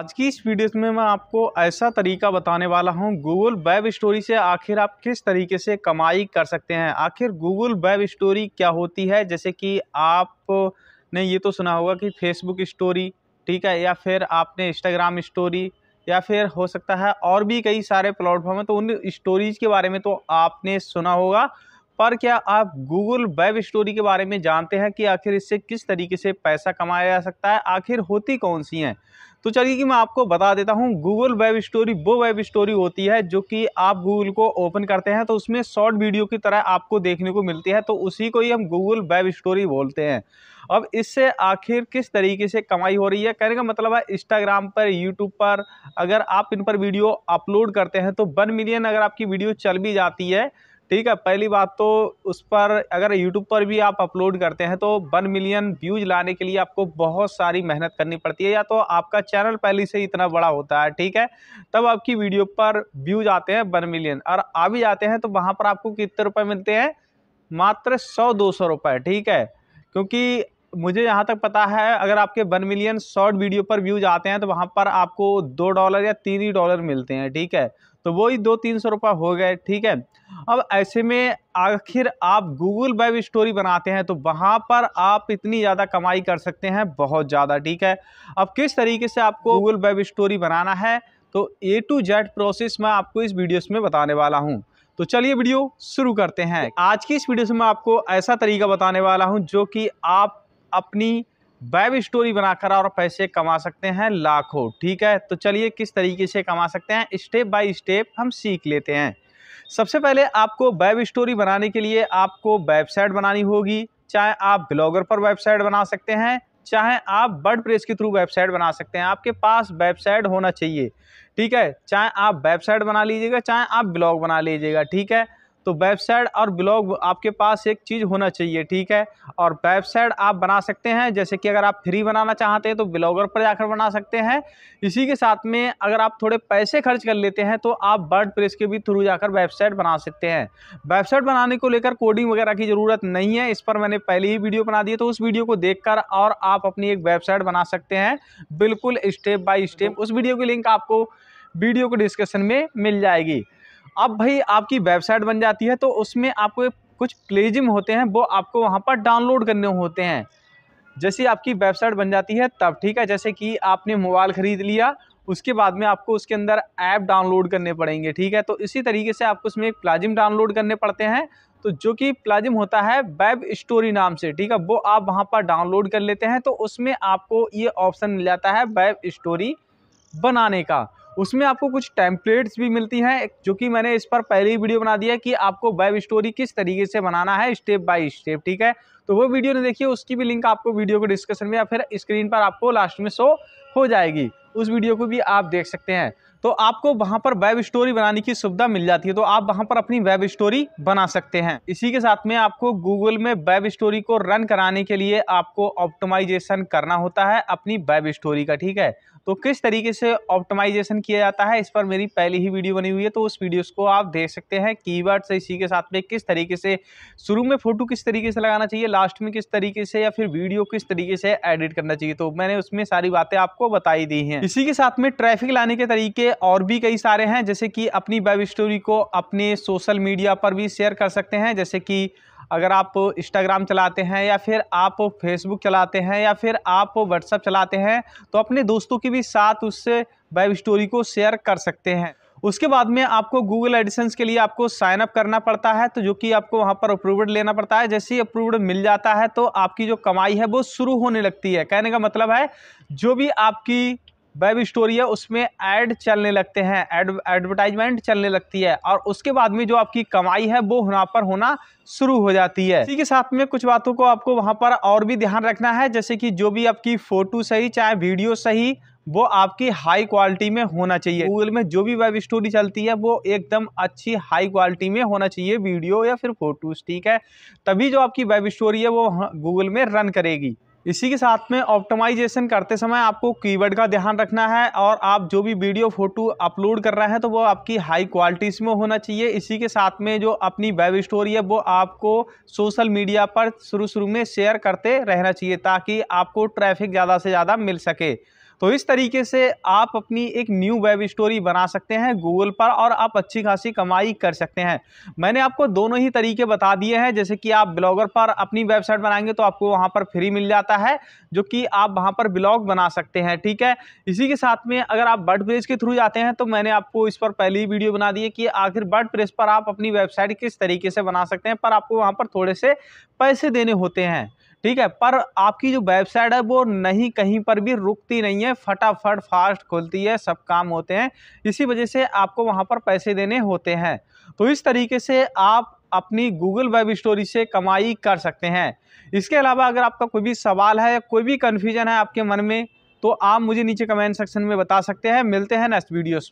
आज की इस वीडियो में मैं आपको ऐसा तरीका बताने वाला हूं गूगल वेब स्टोरी से आखिर आप किस तरीके से कमाई कर सकते हैं आखिर गूगल वेब स्टोरी क्या होती है जैसे कि आपने ये तो सुना होगा कि फेसबुक स्टोरी ठीक है या फिर आपने इंस्टाग्राम स्टोरी या फिर हो सकता है और भी कई सारे प्लेटफॉर्म हैं तो उन स्टोरीज के बारे में तो आपने सुना होगा पर क्या आप गूगल वेब स्टोरी के बारे में जानते हैं कि आखिर इससे किस तरीके से पैसा कमाया जा सकता है आखिर होती कौन सी हैं तो चलिए कि मैं आपको बता देता हूँ गूगल वेब स्टोरी वो वेब स्टोरी होती है जो कि आप गूगल को ओपन करते हैं तो उसमें शॉर्ट वीडियो की तरह आपको देखने को मिलती है तो उसी को ही हम गूगल वेब स्टोरी बोलते हैं अब इससे आखिर किस तरीके से कमाई हो रही है कहने का मतलब है इंस्टाग्राम पर यूट्यूब पर अगर आप इन पर वीडियो अपलोड करते हैं तो वन मिलियन अगर आपकी वीडियो चल भी जाती है ठीक है पहली बात तो उस पर अगर यूट्यूब पर भी आप अपलोड करते हैं तो वन मिलियन व्यूज लाने के लिए आपको बहुत सारी मेहनत करनी पड़ती है या तो आपका चैनल पहले से इतना बड़ा होता है ठीक है तब आपकी वीडियो पर व्यूज आते हैं वन मिलियन और आ भी जाते हैं तो वहाँ पर आपको कितने रुपये मिलते हैं मात्र सौ दो सौ रुपये ठीक है क्योंकि मुझे यहाँ तक पता है अगर आपके वन मिलियन शॉर्ट वीडियो पर व्यूज आते हैं तो वहाँ पर आपको दो डॉलर या तीन ही डॉलर मिलते हैं ठीक है तो वही दो तीन सौ रुपये हो गए ठीक है अब ऐसे में आखिर आप गूगल वेब स्टोरी बनाते हैं तो वहाँ पर आप इतनी ज़्यादा कमाई कर सकते हैं बहुत ज़्यादा ठीक है अब किस तरीके से आपको गूगल वेब स्टोरी बनाना है तो ए टू जेड प्रोसेस मैं आपको इस वीडियोस में बताने वाला हूँ तो चलिए वीडियो शुरू करते हैं आज की इस वीडियो से मैं आपको ऐसा तरीका बताने वाला हूँ जो कि आप अपनी वेब स्टोरी बनाकर और पैसे कमा सकते हैं लाखों ठीक है तो चलिए किस तरीके से कमा सकते हैं स्टेप बाय स्टेप हम सीख लेते हैं सबसे पहले आपको वेब स्टोरी बनाने के लिए आपको वेबसाइट बनानी होगी चाहे आप ब्लॉगर पर वेबसाइट बना सकते हैं चाहे आप बर्ड प्रेस के थ्रू वेबसाइट बना सकते हैं आपके पास वेबसाइट होना चाहिए ठीक है चाहे आप वेबसाइट बना लीजिएगा चाहे आप ब्लॉग बना लीजिएगा ठीक है तो वेबसाइट और ब्लॉग आपके पास एक चीज़ होना चाहिए ठीक है और वेबसाइट आप बना सकते हैं जैसे कि अगर आप फ्री बनाना चाहते हैं तो ब्लॉगर पर जाकर बना सकते हैं इसी के साथ में अगर आप थोड़े पैसे खर्च कर लेते हैं तो आप वर्ड प्रेस के भी थ्रू जाकर वेबसाइट बना सकते हैं वेबसाइट बनाने को लेकर कोडिंग वगैरह की ज़रूरत नहीं है इस पर मैंने पहले ही वीडियो बना दी तो उस वीडियो को देख कर और आप अपनी एक वेबसाइट बना सकते हैं बिल्कुल स्टेप बाई स्टेप उस वीडियो की लिंक आपको वीडियो को डिस्क्रिप्शन में मिल जाएगी अब भाई आपकी वेबसाइट बन जाती है तो उसमें आपको कुछ प्लेजिम होते हैं वो आपको वहाँ पर डाउनलोड करने होते हैं जैसे आपकी वेबसाइट बन जाती है तब ठीक है जैसे कि आपने मोबाइल ख़रीद लिया उसके बाद में आपको उसके अंदर ऐप डाउनलोड करने पड़ेंगे ठीक है तो इसी तरीके से आपको उसमें एक प्लाजिम डाउनलोड करने पड़ते हैं तो जो कि प्लाजिम होता है वेब स्टोरी नाम से ठीक है वो आप वहाँ पर डाउनलोड कर लेते हैं तो उसमें आपको ये ऑप्शन मिल जाता है वेब स्टोरी बनाने का उसमें आपको कुछ टेम्पलेट्स भी मिलती हैं जो कि मैंने इस पर पहले ही वीडियो बना दिया है कि आपको वेब स्टोरी किस तरीके से बनाना है स्टेप बाय स्टेप ठीक है तो वो वीडियो ने देखिए उसकी भी लिंक आपको वीडियो के डिस्क्रिप्शन में या फिर स्क्रीन पर आपको लास्ट में शो हो जाएगी उस वीडियो को भी आप देख सकते हैं तो आपको वहां पर वेब स्टोरी बनाने की सुविधा मिल जाती है तो आप वहां पर अपनी वेब स्टोरी बना सकते हैं इसी के साथ में आपको गूगल में वेब स्टोरी को रन कराने के लिए आपको ऑप्टोमाइजेशन करना होता है अपनी वेब स्टोरी का ठीक है तो किस तरीके से ऑप्टोमाइजेशन किया जाता है इस पर मेरी पहली ही वीडियो बनी हुई है तो उस वीडियोस को आप देख सकते हैं कीवर्ड से इसी के साथ में किस तरीके से शुरू में फ़ोटो किस तरीके से लगाना चाहिए लास्ट में किस तरीके से या फिर वीडियो किस तरीके से एडिट करना चाहिए तो मैंने उसमें सारी बातें आपको बताई दी हैं इसी के साथ में ट्रैफिक लाने के तरीके और भी कई सारे हैं जैसे कि अपनी वेब स्टोरी को अपने सोशल मीडिया पर भी शेयर कर सकते हैं जैसे कि अगर आप इंस्टाग्राम चलाते हैं या फिर आप फेसबुक चलाते हैं या फिर आप व्हाट्सअप चलाते हैं तो अपने दोस्तों के भी साथ उस वेब स्टोरी को शेयर कर सकते हैं उसके बाद में आपको गूगल एडिशंस के लिए आपको साइन अप करना पड़ता है तो जो कि आपको वहाँ पर अप्रूवड लेना पड़ता है जैसे ही अप्रूवड मिल जाता है तो आपकी जो कमाई है वो शुरू होने लगती है कहने का मतलब है जो भी आपकी वेब स्टोरी है उसमें ऐड चलने लगते हैं एड एडवर्टाइजमेंट चलने लगती है और उसके बाद में जो आपकी कमाई है वो वहाँ पर होना शुरू हो जाती है इसी के साथ में कुछ बातों को आपको वहाँ पर और भी ध्यान रखना है जैसे कि जो भी आपकी फ़ोटो सही चाहे वीडियो सही वो आपकी हाई क्वालिटी में होना चाहिए गूगल में जो भी वेब स्टोरी चलती है वो एकदम अच्छी हाई क्वालिटी में होना चाहिए वीडियो या फिर फोटोज़ ठीक है तभी जो आपकी वेब स्टोरी है वो गूगल में रन करेगी इसी के साथ में ऑप्टिमाइजेशन करते समय आपको कीवर्ड का ध्यान रखना है और आप जो भी वीडियो फोटो अपलोड कर रहे हैं तो वो आपकी हाई क्वालिटीज़ में होना चाहिए इसी के साथ में जो अपनी वेब स्टोरी है वो आपको सोशल मीडिया पर शुरू शुरू में शेयर करते रहना चाहिए ताकि आपको ट्रैफिक ज़्यादा से ज़्यादा मिल सके तो इस तरीके से आप अपनी एक न्यू वेब स्टोरी बना सकते हैं गूगल पर और आप अच्छी खासी कमाई कर सकते हैं मैंने आपको दोनों ही तरीके बता दिए हैं जैसे कि आप ब्लॉगर पर अपनी वेबसाइट बनाएंगे तो आपको वहाँ पर फ्री मिल जाता है जो कि आप वहाँ पर ब्लॉग बना सकते हैं ठीक है इसी के साथ में अगर आप बर्ड प्रेस के थ्रू जाते हैं तो मैंने आपको इस पर पहली वीडियो बना दी है कि आखिर बर्ड प्रेस पर आप अपनी वेबसाइट किस तरीके से बना सकते हैं पर आपको वहाँ पर थोड़े से पैसे देने होते हैं ठीक है पर आपकी जो वेबसाइट है वो नहीं कहीं पर भी रुकती नहीं है फटाफट फास्ट खुलती है सब काम होते हैं इसी वजह से आपको वहाँ पर पैसे देने होते हैं तो इस तरीके से आप अपनी गूगल वेब स्टोरी से कमाई कर सकते हैं इसके अलावा अगर आपका कोई भी सवाल है या कोई भी कन्फ्यूजन है आपके मन में तो आप मुझे नीचे कमेंट सेक्शन में बता सकते हैं मिलते हैं नेक्स्ट वीडियोस में